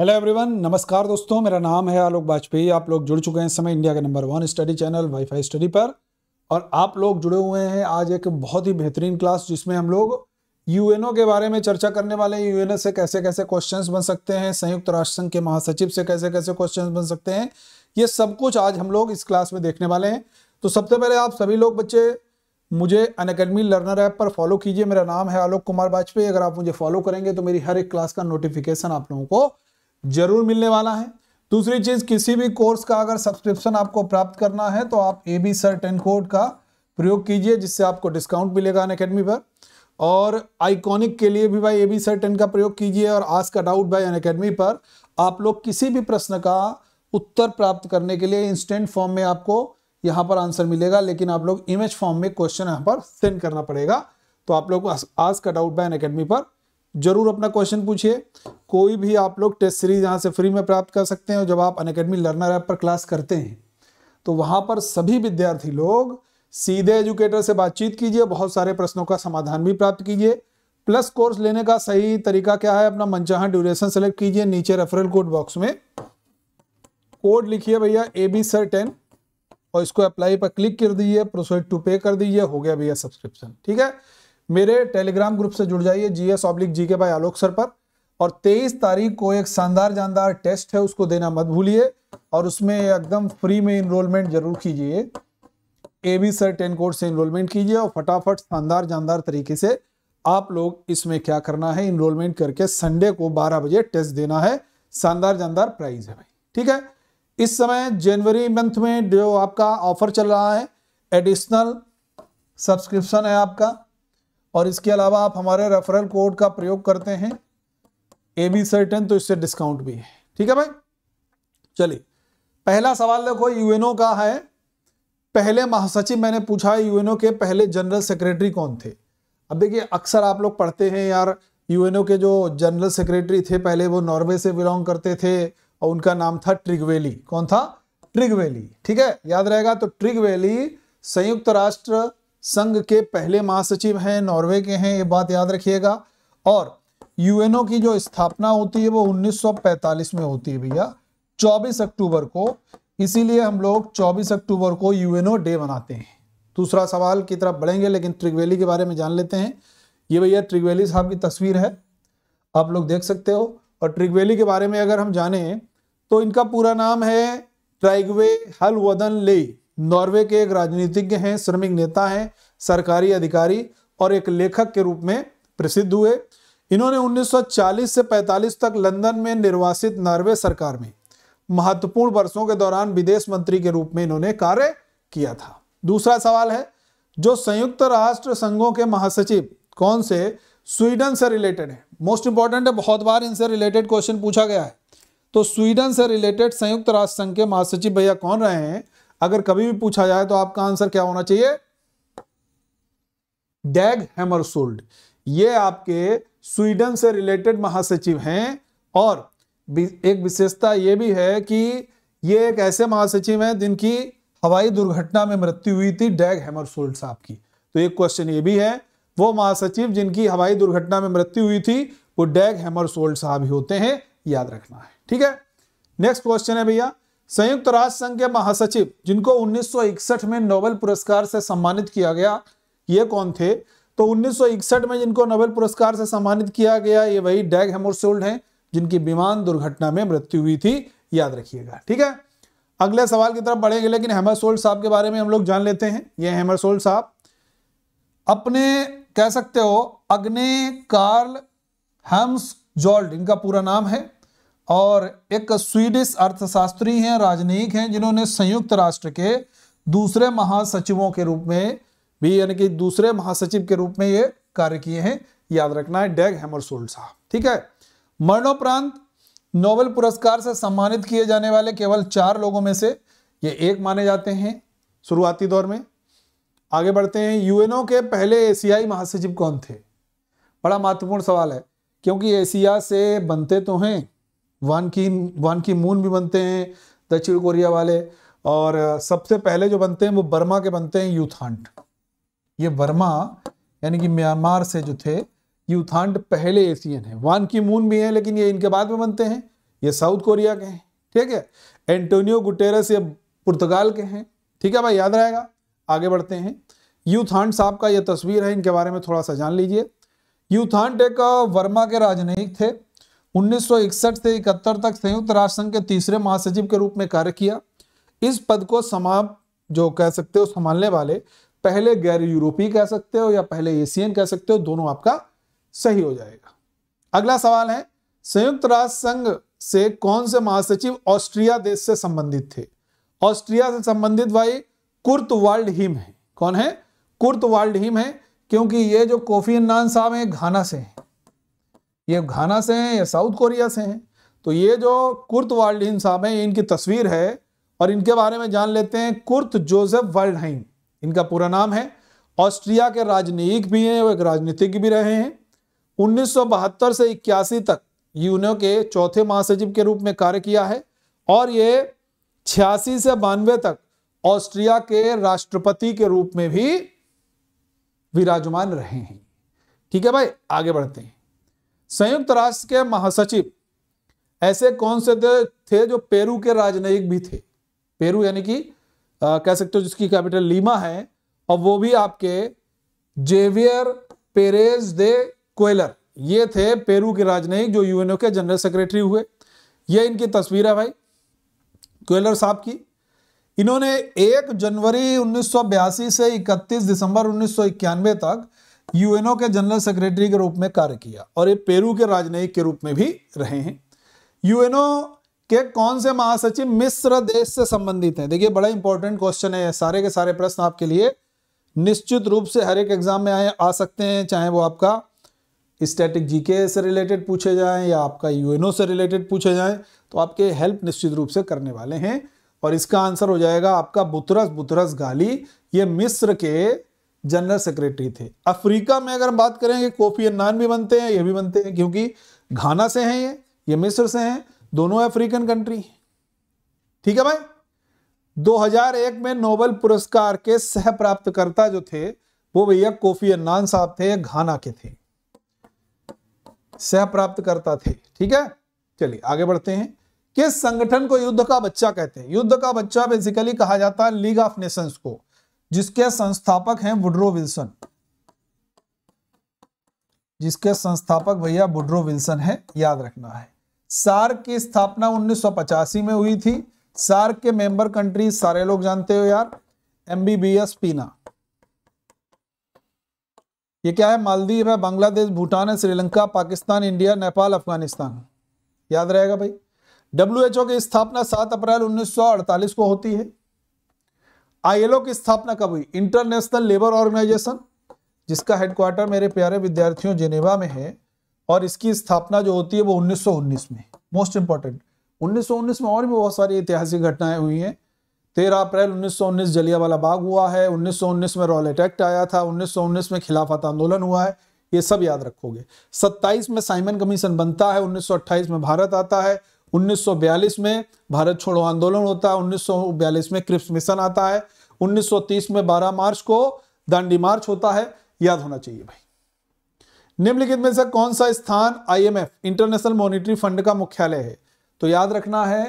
hello everyone नमस्कार दोस्तों मेरा नाम है आलोक वाजपेयी आप लोग जुड़ चुके हैं इस समय इंडिया के number one study channel wifi study पर और आप लोग जुड़े हुए हैं आज एक बहुत ही बेहतरीन क्लास जिसमें हम लोग यूएनओ के बारे में चर्चा करने वाले हैं यूएनओ से कैसे कैसे क्वेश्चंस बन सकते हैं संयुक्त राष्ट्र संघ के महासचिव से कैसे कैसे क्वेश्चन बन सकते हैं ये सब कुछ आज हम लोग इस क्लास में देखने वाले हैं तो सबसे पहले आप सभी लोग बच्चे मुझे अनकेडमी लर्नर ऐप पर फॉलो कीजिए मेरा नाम है आलोक कुमार वाजपेयी अगर आप मुझे फॉलो करेंगे तो मेरी हर एक क्लास का नोटिफिकेशन आप लोगों को जरूर मिलने वाला है दूसरी चीज़ किसी भी कोर्स का अगर सब्सक्रिप्शन आपको प्राप्त करना है तो आप A B sir ten code का प्रयोग कीजिए जिससे आपको डिस्काउंट मिलेगा अन अकेडमी पर और आइकॉनिक के लिए भी भाई ए बी सर टेन का प्रयोग कीजिए और आज का डाउट भाई अन अकेडमी पर आप लोग किसी भी प्रश्न का उत्तर प्राप्त करने के लिए इंस्टेंट फॉर्म में आपको यहाँ पर आंसर मिलेगा लेकिन आप लोग इमेज फॉर्म में क्वेश्चन यहाँ पर सेंड करना पड़ेगा तो आप लोग आज का डाउट बाय अन अकेडमी पर जरूर अपना क्वेश्चन पूछिए कोई भी आप लोग टेस्ट सीरीज यहाँ से फ्री में प्राप्त कर सकते हैं और जब आप अनकेडमी लर्नर ऐप पर क्लास करते हैं तो वहाँ पर सभी विद्यार्थी लोग सीधे एजुकेटर से बातचीत कीजिए बहुत सारे प्रश्नों का समाधान भी प्राप्त कीजिए प्लस कोर्स लेने का सही तरीका क्या है अपना मनचाहा ड्यूरेशन सेलेक्ट कीजिए नीचे रेफरल कोड बॉक्स में कोड लिखिए भैया ए बी सर टेन और इसको अप्लाई पर क्लिक कर दीजिए प्रोसेड टू पे कर दीजिए हो गया भैया सब्सक्रिप्शन ठीक है मेरे टेलीग्राम ग्रुप से जुड़ जाइए जी एस ऑब्लिक जी के बाई आलोक सर पर और 23 तारीख को एक शानदार जानदार टेस्ट है उसको देना मत भूलिए और उसमें एकदम फ्री में इनरोलमेंट जरूर कीजिए A B sir ten course से इनरोलमेंट कीजिए और फटाफट शानदार जानदार तरीके से आप लोग इसमें क्या करना है इनरोलमेंट करके संडे को 12 बजे टेस्ट देना है शानदार जानदार प्राइज है भाई ठीक है इस समय जनवरी मंथ में जो आपका ऑफर चल रहा है एडिशनल सब्सक्रिप्शन है आपका और इसके अलावा आप हमारे रेफरल कोड का प्रयोग करते हैं ए बी सर्टन तो इससे डिस्काउंट भी है ठीक है भाई चलिए पहला सवाल देखो यूएनओ का है पहले महासचिव मैंने पूछा यूएनओ के पहले जनरल सेक्रेटरी कौन थे अब देखिए अक्सर आप लोग पढ़ते हैं यार यूएनओ के जो जनरल सेक्रेटरी थे पहले वो नॉर्वे से बिलोंग करते थे और उनका नाम था ट्रिगवेली कौन था ट्रिगवेली ठीक है याद रहेगा तो ट्रिगवेली संयुक्त राष्ट्र संघ के पहले महासचिव हैं नॉर्वे के हैं ये बात याद रखिएगा और यूएनओ की जो स्थापना होती है वो 1945 में होती है भैया 24 अक्टूबर को इसीलिए हम लोग 24 अक्टूबर को यूएनओ डे मनाते हैं दूसरा सवाल की तरफ बढ़ेंगे लेकिन त्रिगवेली के बारे में जान लेते हैं ये भैया त्रिगवेली साहब की तस्वीर है आप लोग देख सकते हो और ट्रिगवेली के बारे में अगर हम जाने तो इनका पूरा नाम है ट्राइगवे वदन ले नॉर्वे के एक राजनीतिज्ञ हैं श्रमिक नेता हैं सरकारी अधिकारी और एक लेखक के रूप में प्रसिद्ध हुए इन्होंने 1940 से 45 तक लंदन में निर्वासित नॉर्वे सरकार में महत्वपूर्ण वर्षों के दौरान विदेश मंत्री के रूप में इन्होंने कार्य किया था दूसरा सवाल है जो संयुक्त राष्ट्र संघों के महासचिव कौन से स्वीडन से रिलेटेड है मोस्ट इंपॉर्टेंट है बहुत बार इनसे रिलेटेड क्वेश्चन पूछा गया है तो स्वीडन से रिलेटेड संयुक्त राष्ट्र संघ के महासचिव भैया कौन रहे हैं अगर कभी भी पूछा जाए तो आपका आंसर क्या होना चाहिए डैग हैमर सोल्ड ये आपके स्वीडन से रिलेटेड महासचिव हैं और एक विशेषता यह भी है कि ये एक ऐसे महासचिव हैं जिनकी हवाई दुर्घटना में मृत्यु हुई थी डैग हैमर सोल्ड साहब की तो एक क्वेश्चन ये भी है वो महासचिव जिनकी हवाई दुर्घटना में मृत्यु हुई थी वो डैग हैमर सोल्ड साहब ही होते हैं याद रखना है ठीक है नेक्स्ट क्वेश्चन है भैया संयुक्त राष्ट्र संघ के महासचिव जिनको 1961 में नोबेल पुरस्कार से सम्मानित किया गया ये कौन थे तो 1961 में जिनको नोबेल पुरस्कार से सम्मानित किया गया ये वही डैग हेमोरसोल्ड हैं जिनकी विमान दुर्घटना में मृत्यु हुई थी याद रखिएगा ठीक है अगले सवाल की तरफ बढ़ेंगे लेकिन हेमरसोल्ड साहब के बारे में हम लोग जान लेते हैं ये हेमरसोल्ड साहब अपने कह सकते हो अग्ने कार्ल हेम्स जॉल्ड इनका पूरा नाम है और एक स्वीडिश अर्थशास्त्री हैं राजनयिक हैं जिन्होंने संयुक्त राष्ट्र के दूसरे महासचिवों के रूप में भी यानी कि दूसरे महासचिव के रूप में ये कार्य किए हैं याद रखना है डेग हेमर साहब ठीक है मरणोपरांत नोबेल पुरस्कार से सम्मानित किए जाने वाले केवल चार लोगों में से ये एक माने जाते हैं शुरुआती दौर में आगे बढ़ते हैं यूएनओ के पहले एशियाई महासचिव कौन थे बड़ा महत्वपूर्ण सवाल है क्योंकि एशिया से बनते तो हैं वन की वन की मून भी बनते हैं दक्षिण कोरिया वाले और सबसे पहले जो बनते हैं वो बर्मा के बनते हैं यूथांट ये बर्मा यानी कि म्यांमार से जो थे यूथांट पहले एशियन है वान की मून भी है लेकिन ये इनके बाद में बनते हैं ये साउथ कोरिया के हैं ठीक है एंटोनियो गुटेरस ये पुर्तगाल के हैं ठीक है भाई याद रहेगा आगे बढ़ते हैं यूथांट साहब का यह तस्वीर है इनके बारे में थोड़ा सा जान लीजिए यूथांट एक वर्मा के राजनयिक थे 1961 से इकहत्तर तक संयुक्त राष्ट्र संघ के तीसरे महासचिव के रूप में कार्य किया इस पद को समाप जो कह सकते हो संभालने वाले पहले गैर यूरोपीय कह सकते हो या पहले एशियन कह सकते हो दोनों आपका सही हो जाएगा अगला सवाल है संयुक्त राष्ट्र संघ से कौन से महासचिव ऑस्ट्रिया देश से संबंधित थे ऑस्ट्रिया से संबंधित भाई कुर्त वर्ल्ड हिम है कौन है कुर्त वर्ल्ड हिम है क्योंकि ये जो कोफी अन्नान साहब है घाना से है ये घाना से हैं या साउथ कोरिया से हैं तो ये जो कुर्त वाल्डहीन साहब हैं इनकी तस्वीर है और इनके बारे में जान लेते हैं कुर्त जोसेफ वर्ल्ड इनका पूरा नाम है ऑस्ट्रिया के राजनयिक भी हैं और एक राजनीतिक भी रहे हैं उन्नीस से इक्यासी तक यूनो के चौथे महासचिव के रूप में कार्य किया है और ये छियासी से बानवे तक ऑस्ट्रिया के राष्ट्रपति के रूप में भी विराजमान रहे हैं ठीक है भाई आगे बढ़ते हैं संयुक्त राष्ट्र के महासचिव ऐसे कौन से थे जो पेरू के राजनयिक भी थे पेरू यानी कि कह सकते हो जिसकी कैपिटल लीमा है और वो भी आपके जेवियर पेरेज दे कोयलर ये थे पेरू के राजनयिक जो यूएनओ के जनरल सेक्रेटरी हुए ये इनकी तस्वीर है भाई कोयलर साहब की इन्होंने 1 जनवरी 1982 से 31 दिसंबर उन्नीस तक यूएनओ के जनरल सेक्रेटरी के रूप में कार्य किया और ये पेरू के राजनयिक के रूप में भी रहे हैं यूएनओ के कौन से महासचिव मिस्र देश से संबंधित हैं देखिए बड़ा इंपॉर्टेंट क्वेश्चन है सारे के सारे प्रश्न आपके लिए निश्चित रूप से हर एक एग्जाम में आए आ सकते हैं चाहे वो आपका स्टैटिक जीके से रिलेटेड पूछे जाएं या आपका यूएनओ से रिलेटेड पूछे जाएं तो आपके हेल्प निश्चित रूप से करने वाले हैं और इसका आंसर हो जाएगा आपका बुतरस बुतरस गाली ये मिस्र के जनरल सेक्रेटरी थे अफ्रीका में अगर हम बात करें कि कोफी अन्नान भी बनते हैं ये भी बनते हैं क्योंकि घाना से हैं ये ये मिस्र से हैं दोनों अफ्रीकन कंट्री ठीक है भाई 2001 में नोबेल पुरस्कार के सह प्राप्तकर्ता जो थे वो भैया कोफी अन्नान साहब थे घाना के थे सह प्राप्तकर्ता थे ठीक है चलिए आगे बढ़ते हैं किस संगठन को युद्ध का बच्चा कहते हैं युद्ध का बच्चा बेसिकली कहा जाता है लीग ऑफ नेशंस को जिसके संस्थापक हैं वुड्रो विल्सन जिसके संस्थापक भैया बुड्रो विल्सन है याद रखना है सार्क की स्थापना उन्नीस में हुई थी सार्क के मेंबर कंट्री सारे लोग जानते हो यार एमबीबीएस पीना ये क्या है मालदीव है बांग्लादेश भूटान है श्रीलंका पाकिस्तान इंडिया नेपाल अफगानिस्तान याद रहेगा भाई डब्ल्यू की स्थापना 7 अप्रैल 1948 को होती है आईएलओ की स्थापना कब हुई इंटरनेशनल लेबर ऑर्गेनाइजेशन जिसका हेडक्वार्टर मेरे प्यारे विद्यार्थियों जेनेवा में है और इसकी स्थापना जो होती है वो 1919 में मोस्ट इंपॉर्टेंट 1919 में और भी बहुत सारी ऐतिहासिक घटनाएं हुई हैं 13 अप्रैल 1919 जलियावाला बाग हुआ है 1919 में रॉयल एक्ट आया था 1919 में खिलाफत आंदोलन हुआ है ये सब याद रखोगे 27 में साइमन कमीशन बनता है 1928 में भारत आता है 1942 में भारत छोड़ो आंदोलन होता है 1942 में क्रिप्स मिशन आता है 1930 में 12 मार्च को दांडी मार्च होता है याद होना चाहिए भाई निम्नलिखित में से कौन सा स्थान आईएमएफ इंटरनेशनल मॉनिटरी फंड का मुख्यालय है तो याद रखना है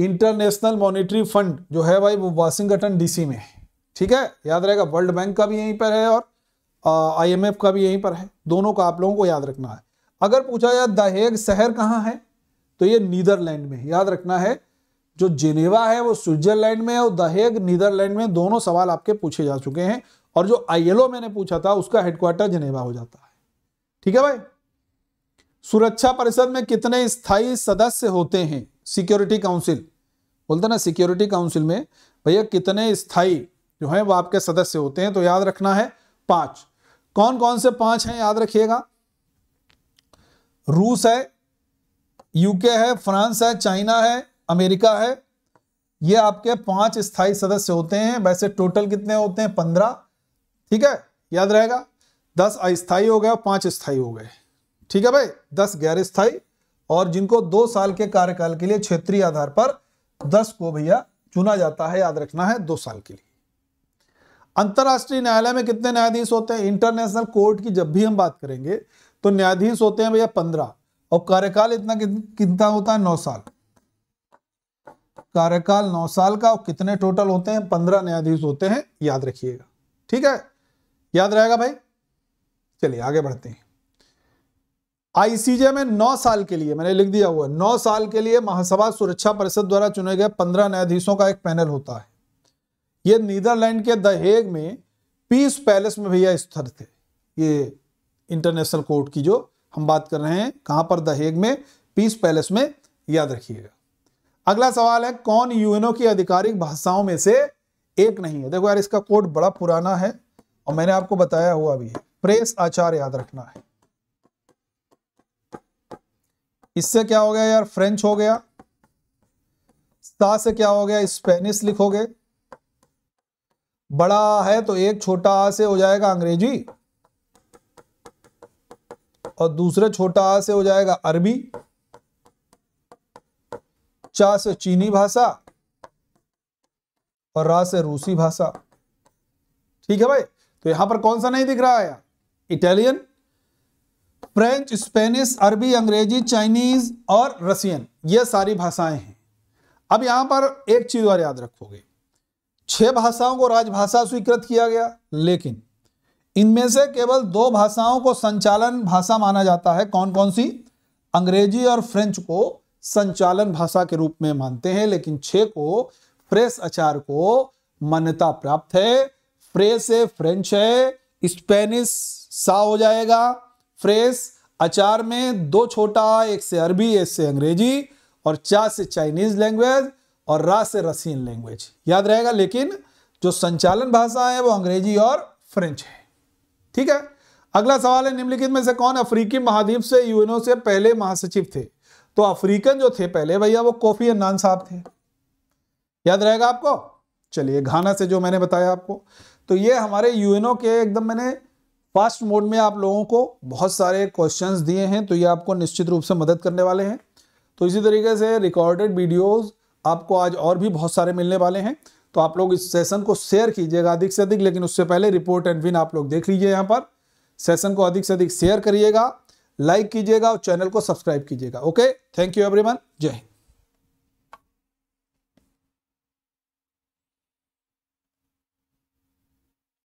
इंटरनेशनल मॉनिटरी फंड जो है भाई वो वाशिंगटन डीसी में है ठीक है याद रहेगा वर्ल्ड बैंक का भी यहीं पर है और आईएमएफ का भी यहीं पर है दोनों का आप लोगों को याद रखना है अगर पूछा जाए दहेग शहर कहाँ है तो ये नीदरलैंड में याद रखना है जो जिनेवा है वो स्विट्जरलैंड में और दहेग नीदरलैंड में दोनों सवाल आपके पूछे जा चुके हैं और जो आईएलओ मैंने पूछा था उसका हेडक्वार्टर जिनेवा हो जाता है ठीक है भाई सुरक्षा परिषद में कितने स्थायी सदस्य होते हैं सिक्योरिटी काउंसिल बोलते ना सिक्योरिटी काउंसिल में भैया कितने स्थायी जो है वो आपके सदस्य होते हैं तो याद रखना है पांच कौन कौन से पांच हैं याद रखिएगा रूस है यूके है फ्रांस है चाइना है अमेरिका है ये आपके पांच स्थायी सदस्य होते हैं वैसे टोटल कितने होते हैं पंद्रह ठीक है याद रहेगा दस अस्थाई हो गए और पांच स्थाई हो गए ठीक है भाई दस गैर स्थाई और जिनको दो साल के कार्यकाल के लिए क्षेत्रीय आधार पर दस को भैया चुना जाता है याद रखना है दो साल के लिए अंतर्राष्ट्रीय न्यायालय में कितने न्यायाधीश होते हैं इंटरनेशनल कोर्ट की जब भी हम बात करेंगे तो न्यायाधीश होते हैं भैया पंद्रह और कार्यकाल इतना कितना होता है नौ साल कार्यकाल नौ साल का और कितने टोटल होते हैं पंद्रह न्यायाधीश होते हैं याद रखिएगा ठीक है याद रहेगा भाई चलिए आगे बढ़ते हैं आईसीजे में नौ साल के लिए मैंने लिख दिया हुआ है नौ साल के लिए महासभा सुरक्षा परिषद द्वारा चुने गए पंद्रह न्यायाधीशों का एक पैनल होता है ये नीदरलैंड के दहेग में पीस पैलेस में भैया स्थित थे ये इंटरनेशनल कोर्ट की जो हम बात कर रहे हैं कहां पर दहेग में पीस पैलेस में याद रखिएगा अगला सवाल है कौन यूएनओ की आधिकारिक भाषाओं में से एक नहीं है देखो यार इसका कोड बड़ा पुराना है और मैंने आपको बताया हुआ भी है प्रेस आचार याद रखना है इससे क्या हो गया यार फ्रेंच हो गया सा से क्या हो गया स्पेनिश लिखोगे बड़ा है तो एक छोटा से हो जाएगा अंग्रेजी और दूसरे छोटा आ से हो जाएगा अरबी चा से चीनी भाषा और रा से रूसी भाषा ठीक है भाई तो यहां पर कौन सा नहीं दिख रहा है इटालियन फ्रेंच स्पेनिश अरबी अंग्रेजी चाइनीज और रसियन ये सारी भाषाएं हैं अब यहां पर एक चीज और याद रखोगे छह भाषाओं को राजभाषा स्वीकृत किया गया लेकिन इनमें से केवल दो भाषाओं को संचालन भाषा माना जाता है कौन कौन सी अंग्रेजी और फ्रेंच को संचालन भाषा के रूप में मानते हैं लेकिन छे को फ्रेस अचार को मान्यता प्राप्त है फ्रेस है फ्रेंच है स्पेनिश सा हो जाएगा फ्रेस अचार में दो छोटा एक से अरबी एक से अंग्रेजी और चा से चाइनीज लैंग्वेज और रा से रसियन लैंग्वेज याद रहेगा लेकिन जो संचालन भाषा है वो अंग्रेजी और फ्रेंच है ठीक है अगला सवाल है निम्नलिखित में से कौन अफ्रीकी महाद्वीप से यूएनओ से पहले महासचिव थे तो अफ्रीकन जो थे पहले भैया वो कॉफी अन्नान साहब थे याद रहेगा आपको चलिए घाना से जो मैंने बताया आपको तो ये हमारे यूएनओ के एकदम मैंने फास्ट मोड में आप लोगों को बहुत सारे क्वेश्चंस दिए हैं तो ये आपको निश्चित रूप से मदद करने वाले हैं तो इसी तरीके से रिकॉर्डेड वीडियोस आपको आज और भी बहुत सारे मिलने वाले हैं तो आप लोग इस सेशन को शेयर कीजिएगा अधिक से अधिक लेकिन उससे पहले रिपोर्ट एंड विन आप लोग देख लीजिए यहाँ पर सेशन को अधिक से अधिक शेयर करिएगा लाइक कीजिएगा और चैनल को सब्सक्राइब कीजिएगा ओके थैंक यू एवरीवन जय हिंद